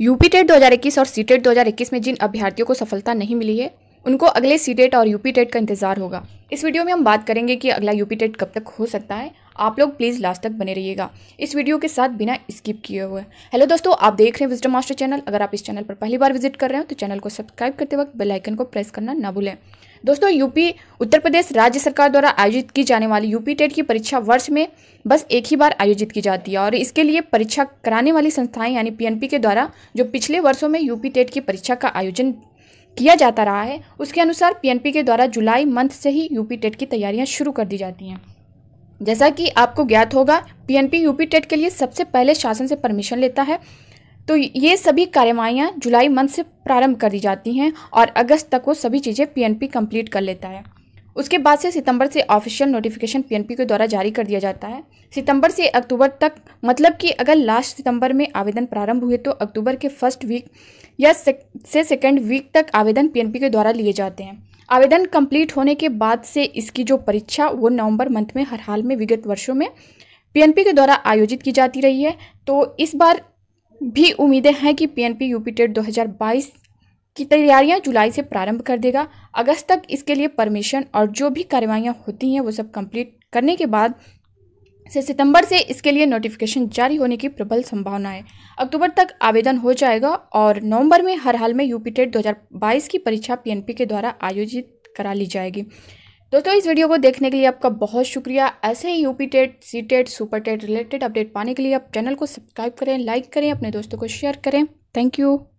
UP TET 2021 और C TET 2021 में जिन अभ्यर्थियों को सफलता नहीं मिली है उनको अगले सी टेट और यूपी टेट का इंतजार होगा इस वीडियो में हम बात करेंगे कि अगला यूपी टेट कब तक हो सकता है आप लोग प्लीज़ लास्ट तक बने रहिएगा इस वीडियो के साथ बिना स्किप किए हुए हेलो दोस्तों आप देख रहे हैं विजडम मास्टर चैनल अगर आप इस चैनल पर पहली बार विजिट कर रहे हो तो चैनल को सब्सक्राइब करते वक्त बेल आइकन को प्रेस करना ना भूलें दोस्तों यूपी उत्तर प्रदेश राज्य सरकार द्वारा आयोजित की जाने वाली यूपी टेट की परीक्षा वर्ष में बस एक ही बार आयोजित की जाती है और इसके लिए परीक्षा कराने वाली संस्थाएं यानी पीएनपी के द्वारा जो पिछले वर्षों में यूपी टेट की परीक्षा का आयोजन किया जाता रहा है उसके अनुसार पीएनपी के द्वारा जुलाई मंथ से ही यूपी टेट की तैयारियां शुरू कर दी जाती हैं जैसा कि आपको ज्ञात होगा पीएनपी यूपी टेट के लिए सबसे पहले शासन से परमिशन लेता है तो ये सभी कार्यवाहियाँ जुलाई मंथ से प्रारंभ कर दी जाती हैं और अगस्त तक वो सभी चीज़ें पीएनपी कंप्लीट कर लेता है उसके बाद से सितंबर से ऑफिशियल नोटिफिकेशन पीएनपी के द्वारा जारी कर दिया जाता है सितंबर से अक्टूबर तक मतलब कि अगर लास्ट सितंबर में आवेदन प्रारंभ हुए तो अक्टूबर के फर्स्ट वीक या से, से सेकेंड वीक तक आवेदन पीएनपी के द्वारा लिए जाते हैं आवेदन कंप्लीट होने के बाद से इसकी जो परीक्षा वो नवंबर मंथ में हर हाल में विगत वर्षों में पीएनपी के द्वारा आयोजित की जाती रही है तो इस बार भी उम्मीदें हैं कि पीएनपी यूपी टेट 2022 की तैयारियां जुलाई से प्रारंभ कर देगा अगस्त तक इसके लिए परमिशन और जो भी कार्रवाइयाँ होती हैं वो सब कंप्लीट करने के बाद से सितंबर से इसके लिए नोटिफिकेशन जारी होने की प्रबल संभावना है अक्टूबर तक आवेदन हो जाएगा और नवंबर में हर हाल में यूपी टेट 2022 की परीक्षा पीएनपी के द्वारा आयोजित करा ली जाएगी दोस्तों इस वीडियो को देखने के लिए आपका बहुत शुक्रिया ऐसे ही UP TET C TET super TET related update पाने के लिए आप चैनल को सब्सक्राइब करें लाइक करें अपने दोस्तों को शेयर करें थैंक यू